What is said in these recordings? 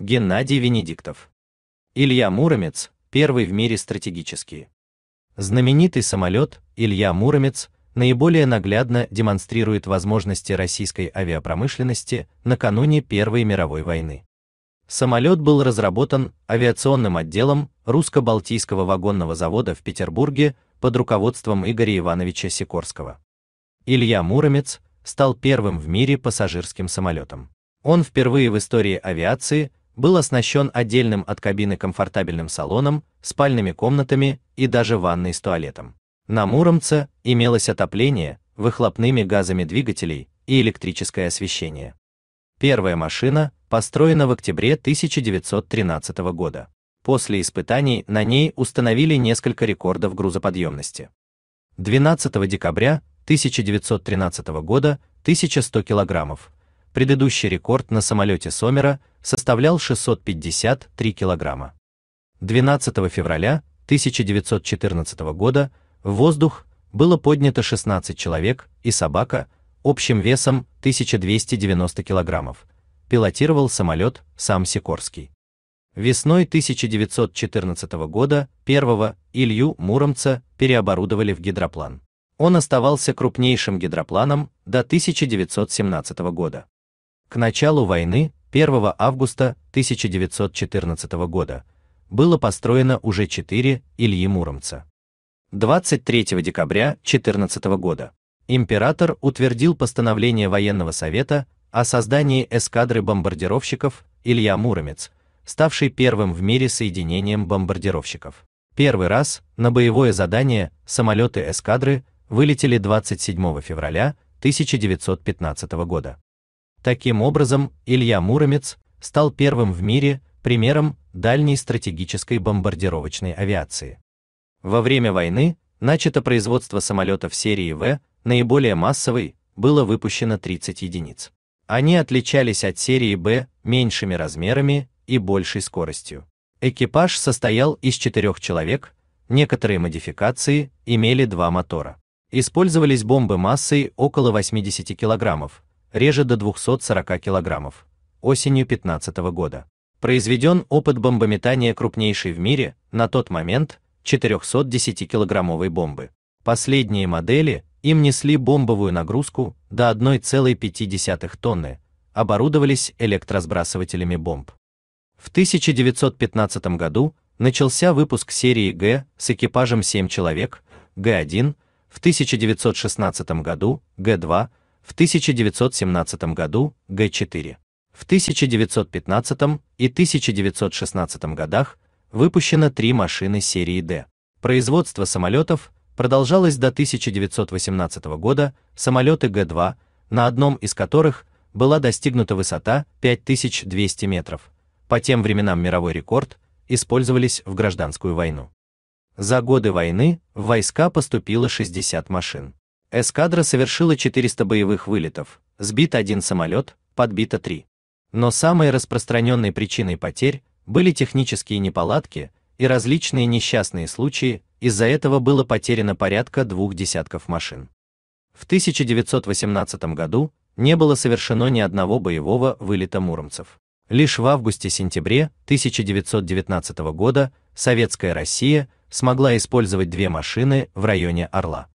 Геннадий Венедиктов. Илья Муромец, первый в мире стратегический. Знаменитый самолет Илья Муромец наиболее наглядно демонстрирует возможности российской авиапромышленности накануне Первой мировой войны. Самолет был разработан авиационным отделом Русско-Балтийского вагонного завода в Петербурге под руководством Игоря Ивановича Сикорского. Илья Муромец стал первым в мире пассажирским самолетом. Он впервые в истории авиации был оснащен отдельным от кабины комфортабельным салоном, спальными комнатами и даже ванной с туалетом. На Муромце имелось отопление, выхлопными газами двигателей и электрическое освещение. Первая машина построена в октябре 1913 года. После испытаний на ней установили несколько рекордов грузоподъемности. 12 декабря 1913 года 1100 килограммов. Предыдущий рекорд на самолете Сомера составлял 653 килограмма. 12 февраля 1914 года в воздух было поднято 16 человек и собака общим весом 1290 килограммов. Пилотировал самолет сам Сикорский. Весной 1914 года первого Илью Муромца переоборудовали в гидроплан. Он оставался крупнейшим гидропланом до 1917 года. К началу войны 1 августа 1914 года было построено уже 4 Ильи Муромца. 23 декабря 14 года император утвердил постановление военного совета о создании эскадры бомбардировщиков Илья Муромец, ставший первым в мире соединением бомбардировщиков. Первый раз на боевое задание самолеты эскадры вылетели 27 февраля 1915 года. Таким образом, Илья Муромец стал первым в мире примером дальней стратегической бомбардировочной авиации. Во время войны начато производство самолетов серии В, наиболее массовой, было выпущено 30 единиц. Они отличались от серии Б меньшими размерами и большей скоростью. Экипаж состоял из четырех человек, некоторые модификации имели два мотора. Использовались бомбы массой около 80 килограммов, реже до 240 кг, осенью 2015 года. Произведен опыт бомбометания крупнейшей в мире, на тот момент, 410-килограммовой бомбы. Последние модели им несли бомбовую нагрузку до 1,5 тонны, оборудовались электросбрасывателями бомб. В 1915 году начался выпуск серии Г с экипажем 7 человек, Г1, в 1916 году Г2, в 1917 году Г4. В 1915 и 1916 годах выпущено три машины серии D. Производство самолетов продолжалось до 1918 года, самолеты Г2, на одном из которых была достигнута высота 5200 метров. По тем временам мировой рекорд использовались в гражданскую войну. За годы войны в войска поступило 60 машин. Эскадра совершила 400 боевых вылетов, сбит один самолет, подбито три. Но самой распространенной причиной потерь были технические неполадки и различные несчастные случаи, из-за этого было потеряно порядка двух десятков машин. В 1918 году не было совершено ни одного боевого вылета муромцев. Лишь в августе-сентябре 1919 года Советская Россия смогла использовать две машины в районе Орла.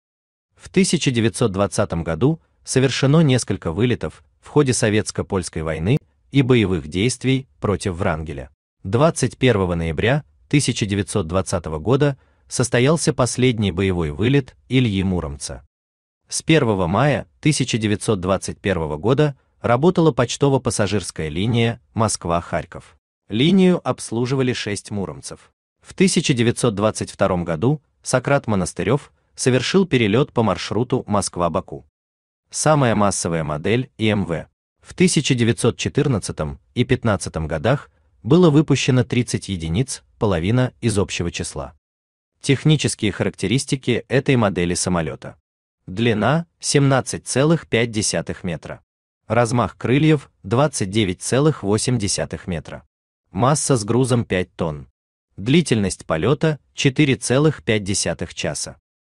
В 1920 году совершено несколько вылетов в ходе советско-польской войны и боевых действий против Врангеля. 21 ноября 1920 года состоялся последний боевой вылет Ильи Муромца. С 1 мая 1921 года работала почтово-пассажирская линия Москва-Харьков. Линию обслуживали шесть муромцев. В 1922 году Сократ Монастырев совершил перелет по маршруту Москва-Баку. Самая массовая модель ИМВ. Эм В 1914 и 15 годах было выпущено 30 единиц, половина из общего числа. Технические характеристики этой модели самолета. Длина 17,5 метра. Размах крыльев 29,8 метра. Масса с грузом 5 тонн. Длительность полета 4,5 часа.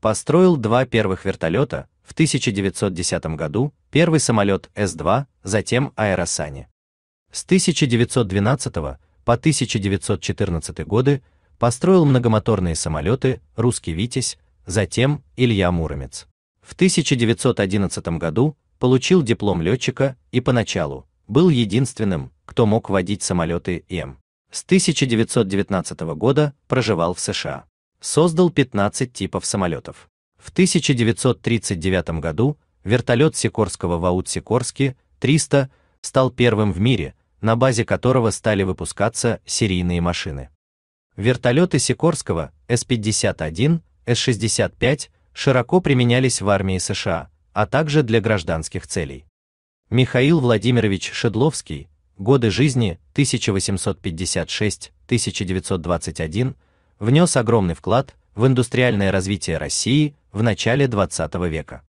построил два первых вертолета в 1910 году, первый самолет С-2, затем Аэросани. С 1912 по 1914 годы построил многомоторные самолеты «Русский Витязь», затем Илья Муромец. В 1911 году получил диплом летчика и поначалу был единственным, кто мог водить самолеты М. С 1919 года проживал в США создал 15 типов самолетов. В 1939 году вертолет Сикорского Ваут Сикорски 300 стал первым в мире, на базе которого стали выпускаться серийные машины. Вертолеты Сикорского С-51, С-65 широко применялись в армии США, а также для гражданских целей. Михаил Владимирович Шедловский, годы жизни 1856-1921, внес огромный вклад в индустриальное развитие России в начале 20 века.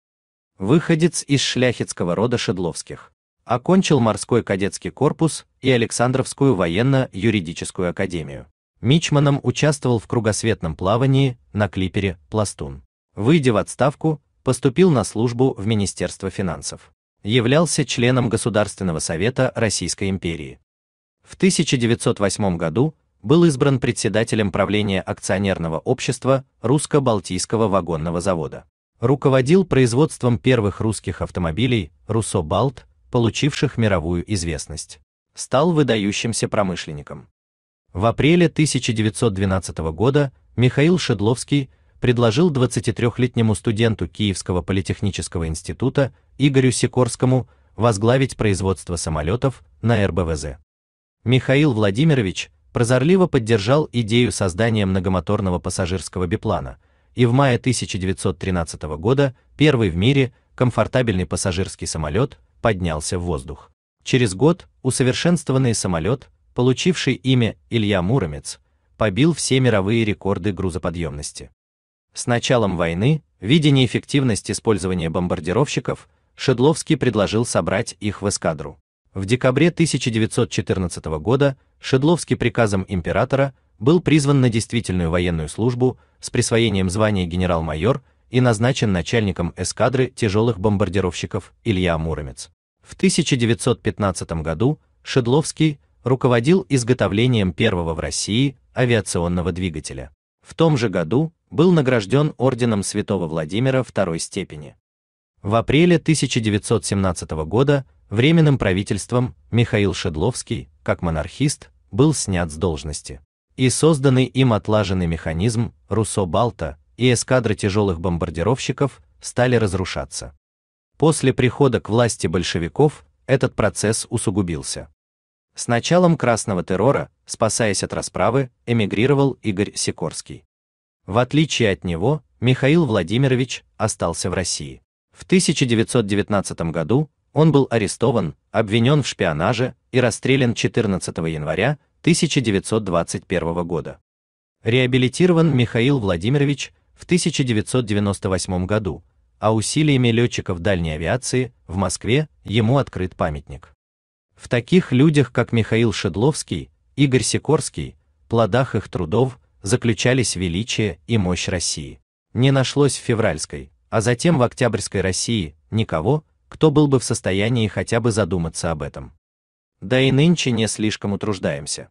Выходец из шляхетского рода Шедловских. Окончил морской кадетский корпус и Александровскую военно-юридическую академию. Мичманом участвовал в кругосветном плавании на клипере «Пластун». Выйдя в отставку, поступил на службу в Министерство финансов. Являлся членом Государственного совета Российской империи. В 1908 году был избран председателем правления акционерного общества Русско-Балтийского вагонного завода. Руководил производством первых русских автомобилей «Руссо Балт», получивших мировую известность. Стал выдающимся промышленником. В апреле 1912 года Михаил Шедловский предложил 23-летнему студенту Киевского политехнического института Игорю Сикорскому возглавить производство самолетов на РБВЗ. Михаил Владимирович прозорливо поддержал идею создания многомоторного пассажирского биплана, и в мае 1913 года первый в мире комфортабельный пассажирский самолет поднялся в воздух. Через год усовершенствованный самолет, получивший имя Илья Муромец, побил все мировые рекорды грузоподъемности. С началом войны, видя неэффективность использования бомбардировщиков, Шедловский предложил собрать их в эскадру. В декабре 1914 года Шедловский приказом императора был призван на действительную военную службу с присвоением звания генерал-майор и назначен начальником эскадры тяжелых бомбардировщиков Илья Муромец. В 1915 году Шедловский руководил изготовлением первого в России авиационного двигателя. В том же году был награжден орденом Святого Владимира второй степени. В апреле 1917 года Временным правительством Михаил Шедловский, как монархист, был снят с должности. И созданный им отлаженный механизм Руссо-Балта и эскадра тяжелых бомбардировщиков стали разрушаться. После прихода к власти большевиков этот процесс усугубился. С началом красного террора, спасаясь от расправы, эмигрировал Игорь Сикорский. В отличие от него, Михаил Владимирович остался в России. В 1919 году он был арестован, обвинен в шпионаже и расстрелян 14 января 1921 года. Реабилитирован Михаил Владимирович в 1998 году, а усилиями летчиков дальней авиации в Москве ему открыт памятник. В таких людях, как Михаил Шедловский, Игорь Сикорский, плодах их трудов заключались величие и мощь России. Не нашлось в февральской, а затем в октябрьской России никого, кто был бы в состоянии хотя бы задуматься об этом. Да и нынче не слишком утруждаемся.